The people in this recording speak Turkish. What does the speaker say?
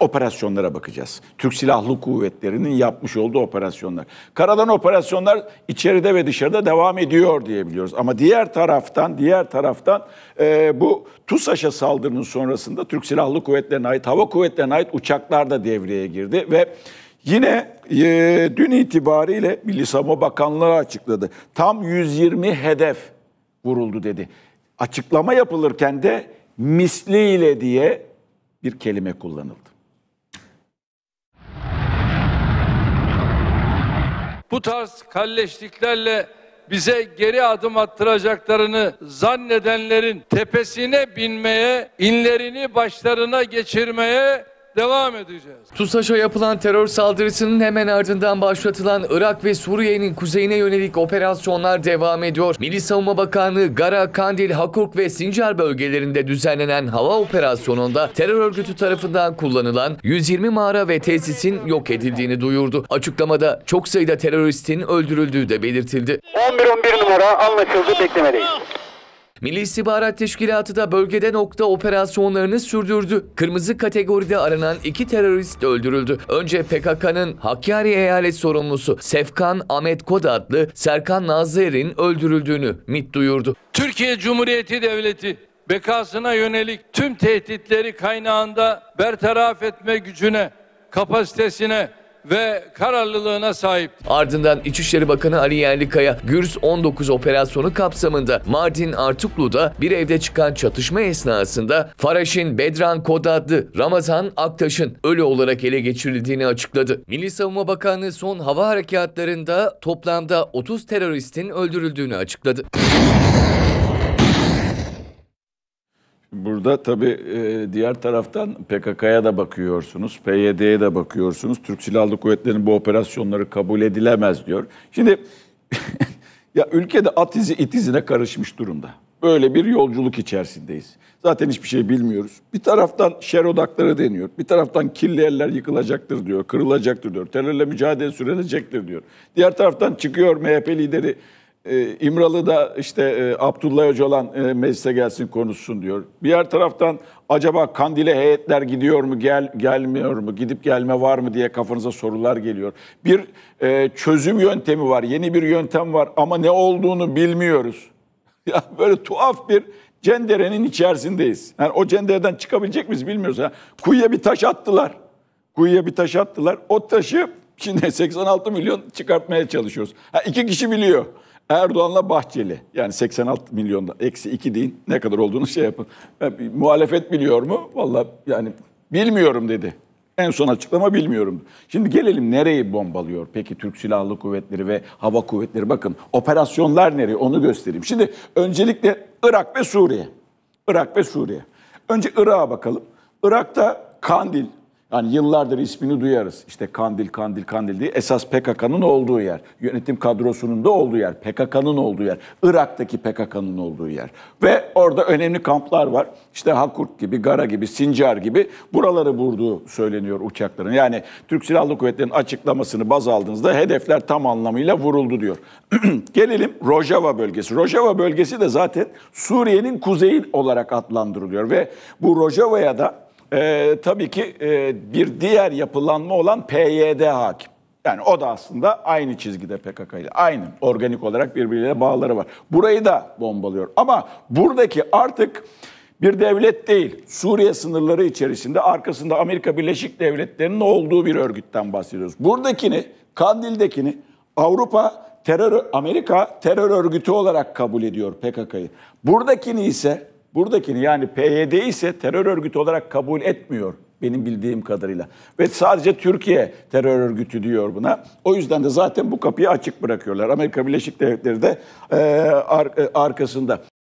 operasyonlara bakacağız. Türk Silahlı Kuvvetleri'nin yapmış olduğu operasyonlar. Karadan operasyonlar içeride ve dışarıda devam ediyor diyebiliyoruz. Ama diğer taraftan, diğer taraftan e, bu TUSAŞ'a saldırının sonrasında Türk Silahlı Kuvvetleri'ne ait, Hava Kuvvetleri'ne ait uçaklar da devreye girdi ve Yine e, dün itibariyle Milli Savunma Bakanlığı açıkladı. Tam 120 hedef vuruldu dedi. Açıklama yapılırken de misliyle diye bir kelime kullanıldı. bu tarz kalleşliklerle bize geri adım attıracaklarını zannedenlerin tepesine binmeye, inlerini başlarına geçirmeye devam edeceğiz. TUSAŞ'a yapılan terör saldırısının hemen ardından başlatılan Irak ve Suriye'nin kuzeyine yönelik operasyonlar devam ediyor. Milli Savunma Bakanlığı Gara, Kandil, Hakuk ve Sincar bölgelerinde düzenlenen hava operasyonunda terör örgütü tarafından kullanılan 120 mağara ve tesisin yok edildiğini duyurdu. Açıklamada çok sayıda teröristin öldürüldüğü de belirtildi. 11-11 numara anlaşıldı beklemedeyiz. Milli İstihbarat Teşkilatı da bölgede nokta operasyonlarını sürdürdü. Kırmızı kategoride aranan iki terörist öldürüldü. Önce PKK'nın Hakkari eyalet sorumlusu Sefkan Ahmet Kod adlı Serkan Nazer'in öldürüldüğünü MIT duyurdu. Türkiye Cumhuriyeti Devleti bekasına yönelik tüm tehditleri kaynağında bertaraf etme gücüne, kapasitesine, ve kararlılığına sahip. Ardından İçişleri Bakanı Ali Yerlikaya, Gürs 19 operasyonu kapsamında Mardin Artuklu'da bir evde çıkan çatışma esnasında Faraş'in Bedran Kod adlı Ramazan Aktaş'ın ölü olarak ele geçirildiğini açıkladı. Milli Savunma Bakanlığı son hava harekatlarında toplamda 30 teröristin öldürüldüğünü açıkladı. Burada tabii e, diğer taraftan PKK'ya da bakıyorsunuz, PYD'ye de bakıyorsunuz. Türk Silahlı Kuvvetleri'nin bu operasyonları kabul edilemez diyor. Şimdi ya ülkede at izi it izine karışmış durumda. Böyle bir yolculuk içerisindeyiz. Zaten hiçbir şey bilmiyoruz. Bir taraftan şer odakları deniyor. Bir taraftan kirli eller yıkılacaktır diyor, kırılacaktır diyor. Terörle mücadele sürecektir diyor. Diğer taraftan çıkıyor MHP lideri e, İmralı da işte e, Abdullah Öcalan e, meclise gelsin konuşsun diyor. Diğer taraftan acaba Kandil'e heyetler gidiyor mu, gel gelmiyor mu, gidip gelme var mı diye kafanıza sorular geliyor. Bir e, çözüm yöntemi var, yeni bir yöntem var ama ne olduğunu bilmiyoruz. Ya böyle tuhaf bir cenderenin içerisindeyiz. Yani o cendereden çıkabilecek miyiz bilmiyoruz. Yani kuyuya bir taş attılar. Kuyuya bir taş attılar. O taşı şimdi 86 milyon çıkartmaya çalışıyoruz. Ha, iki kişi biliyor. Erdoğan'la Bahçeli yani 86 milyonda eksi 2 deyin ne kadar olduğunu şey yapın. Yani, muhalefet biliyor mu? Valla yani bilmiyorum dedi. En son açıklama bilmiyorum. Şimdi gelelim nereyi bombalıyor? Peki Türk Silahlı Kuvvetleri ve Hava Kuvvetleri bakın operasyonlar nereye onu göstereyim. Şimdi öncelikle Irak ve Suriye. Irak ve Suriye. Önce Irak'a bakalım. Irak'ta Kandil, yani yıllardır ismini duyarız. İşte Kandil, Kandil, Kandil diye esas PKK'nın olduğu yer. Yönetim kadrosunun da olduğu yer. PKK'nın olduğu yer. Irak'taki PKK'nın olduğu yer. Ve orada önemli kamplar var. İşte Hakurt gibi, Gara gibi, Sincar gibi buraları vurduğu söyleniyor uçakların. Yani Türk Silahlı Kuvvetleri'nin açıklamasını baz aldığınızda hedefler tam anlamıyla vuruldu diyor. Gelelim Rojava bölgesi. Rojava bölgesi de zaten Suriye'nin kuzeyi olarak adlandırılıyor ve bu Rojava'ya da e, tabii ki e, bir diğer yapılanma olan PYD hakim. Yani o da aslında aynı çizgide PKK ile. Aynı. Organik olarak birbirleriyle bağları var. Burayı da bombalıyor. Ama buradaki artık bir devlet değil, Suriye sınırları içerisinde arkasında Amerika Birleşik Devletleri'nin olduğu bir örgütten bahsediyoruz. Buradakini, Kandil'dekini Avrupa terör Amerika terör örgütü olarak kabul ediyor PKK'yı. Buradakini ise Buradakini yani PYD ise terör örgütü olarak kabul etmiyor benim bildiğim kadarıyla. Ve sadece Türkiye terör örgütü diyor buna. O yüzden de zaten bu kapıyı açık bırakıyorlar. Amerika Birleşik Devletleri de e, ar, arkasında.